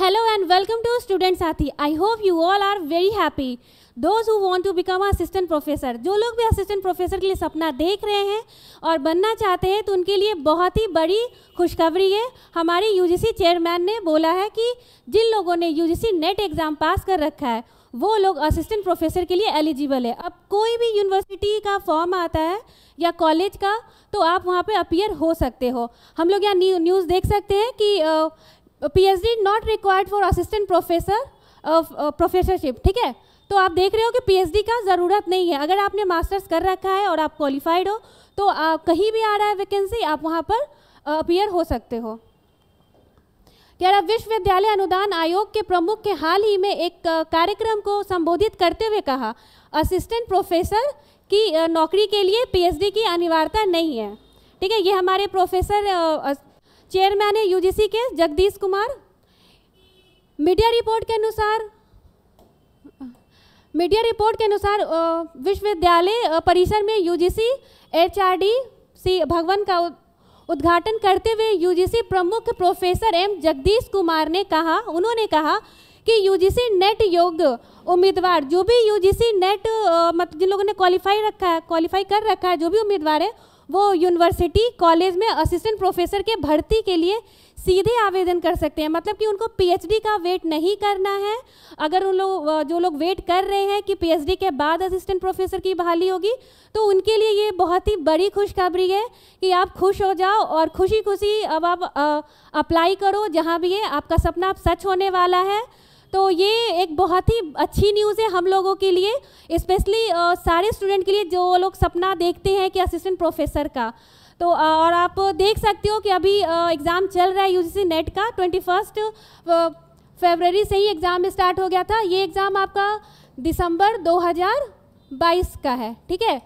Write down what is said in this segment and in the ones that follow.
hello and welcome to student साथी I hope you all are very happy those who want to become assistant professor, जो लोग भी assistant professor के लिए सपना देख रहे हैं और बनना चाहते हैं तो उनके लिए बहुत ही बड़ी खुशखबरी है हमारे यू जी सी चेयरमैन ने बोला है कि जिन लोगों ने U G C NET exam pass कर रखा है वो लोग असिस्टेंट प्रोफेसर के लिए एलिजिबल है अब कोई भी यूनिवर्सिटी का फॉर्म आता है या कॉलेज का तो आप वहाँ पे अपीयर हो सकते हो हम लोग यहाँ न्यूज़ देख सकते हैं कि a PhD not required for assistant professor of uh, professorship ठीक है तो आप देख रहे हो कि पीएचडी का ज़रूरत नहीं है अगर आपने मास्टर्स कर रखा है और आप क्वालिफाइड हो तो आप uh, कहीं भी आ रहा है वैकेंसी आप वहाँ पर अपियर uh, हो सकते हो क्या रहा विश्वविद्यालय अनुदान आयोग के प्रमुख के हाल ही में एक uh, कार्यक्रम को संबोधित करते हुए कहा असिस्टेंट प्रोफेसर की नौकरी के लिए पीएचडी की अनिवार्यता नहीं है ठीक है ये हमारे प्रोफेसर चेयरमैन है यूजीसी के जगदीश कुमार मीडिया रिपोर्ट के अनुसार मीडिया रिपोर्ट के अनुसार विश्वविद्यालय परिसर में यूजीसी एचआरडी सी भगवान का उद्घाटन करते हुए यूजीसी प्रमुख प्रोफेसर एम जगदीश कुमार ने कहा उन्होंने कहा कि यूजीसी नेट योग्य उम्मीदवार जो भी यूजीसी नेट मतलब जिन लोगों ने क्वालिफाई रखा है क्वालिफाई कर रखा है जो भी उम्मीदवार है वो यूनिवर्सिटी कॉलेज में असिस्टेंट प्रोफेसर के भर्ती के लिए सीधे आवेदन कर सकते हैं मतलब कि उनको पीएचडी का वेट नहीं करना है अगर उन लोग जो लोग वेट कर रहे हैं कि पीएचडी के बाद असिस्टेंट प्रोफेसर की बहाली होगी तो उनके लिए ये बहुत ही बड़ी खुशखबरी है कि आप खुश हो जाओ और खुशी खुशी अब आप अप्लाई करो जहाँ भी है आपका सपना अब सच होने वाला है तो ये एक बहुत ही अच्छी न्यूज़ है हम लोगों के लिए स्पेशली सारे स्टूडेंट के लिए जो लोग सपना देखते हैं कि असिस्टेंट प्रोफेसर का तो और आप देख सकते हो कि अभी एग्ज़ाम चल रहा है यूजीसी नेट का ट्वेंटी फर्स्ट फेबररी से ही एग्ज़ाम स्टार्ट हो गया था ये एग्ज़ाम आपका दिसंबर 2022 का है ठीक है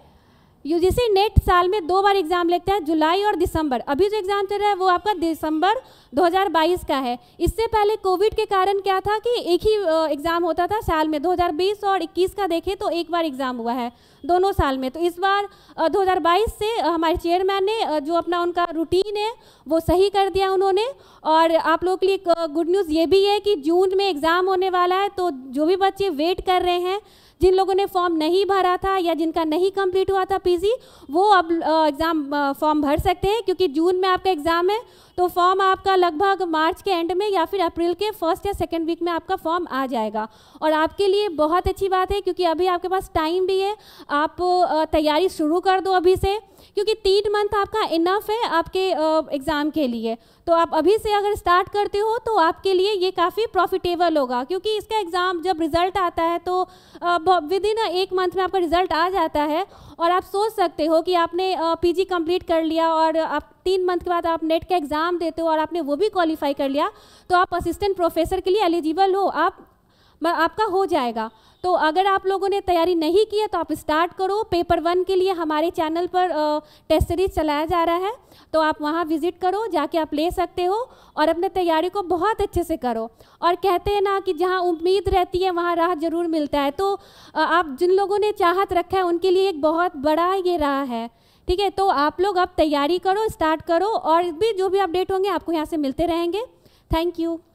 यूजीसी नेट साल में दो बार एग्जाम लेते हैं जुलाई और दिसंबर अभी जो एग्जाम चल रहा है वो आपका दिसंबर 2022 का है इससे पहले कोविड के कारण क्या था कि एक ही एग्जाम होता था साल में 2020 और 21 का देखें तो एक बार एग्जाम हुआ है दोनों साल में तो इस बार 2022 से हमारे चेयरमैन ने जो अपना उनका रूटीन है वो सही कर दिया उन्होंने और आप लोगों के लिए गुड न्यूज़ ये भी है कि जून में एग्ज़ाम होने वाला है तो जो भी बच्चे वेट कर रहे हैं जिन लोगों ने फॉर्म नहीं भरा था या जिनका नहीं कंप्लीट हुआ था पीजी वो अब एग्ज़ाम फॉर्म भर सकते हैं क्योंकि जून में आपका एग्ज़ाम है तो फॉर्म आपका लगभग मार्च के एंड में या फिर अप्रैल के फर्स्ट या सेकेंड वीक में आपका फॉर्म आ जाएगा और आपके लिए बहुत अच्छी बात है क्योंकि अभी आपके पास टाइम भी है आप तैयारी शुरू कर दो अभी से क्योंकि तीन मंथ आपका इनफ है आपके एग्ज़ाम के लिए तो आप अभी से अगर स्टार्ट करते हो तो आपके लिए ये काफ़ी प्रॉफिटेबल होगा क्योंकि इसका एग्ज़ाम जब रिज़ल्ट आता है तो विद इन एक मंथ में आपका रिज़ल्ट आ जाता है और आप सोच सकते हो कि आपने पीजी कंप्लीट कर लिया और आप तीन मंथ के बाद आप नेट का एग्ज़ाम देते हो और आपने वो भी क्वालिफाई कर लिया तो आप असिस्टेंट प्रोफेसर के लिए एलिजिबल हो आप आपका हो जाएगा तो अगर आप लोगों ने तैयारी नहीं की है तो आप स्टार्ट करो पेपर वन के लिए हमारे चैनल पर टेस्ट सीरीज चलाया जा रहा है तो आप वहाँ विजिट करो जाके आप ले सकते हो और अपने तैयारी को बहुत अच्छे से करो और कहते हैं ना कि जहाँ उम्मीद रहती है वहाँ राह ज़रूर मिलता है तो आप जिन लोगों ने चाहत रखा है उनके लिए एक बहुत बड़ा ये राह है ठीक है तो आप लोग अब तैयारी करो स्टार्ट करो और भी जो भी अपडेट होंगे आपको यहाँ से मिलते रहेंगे थैंक यू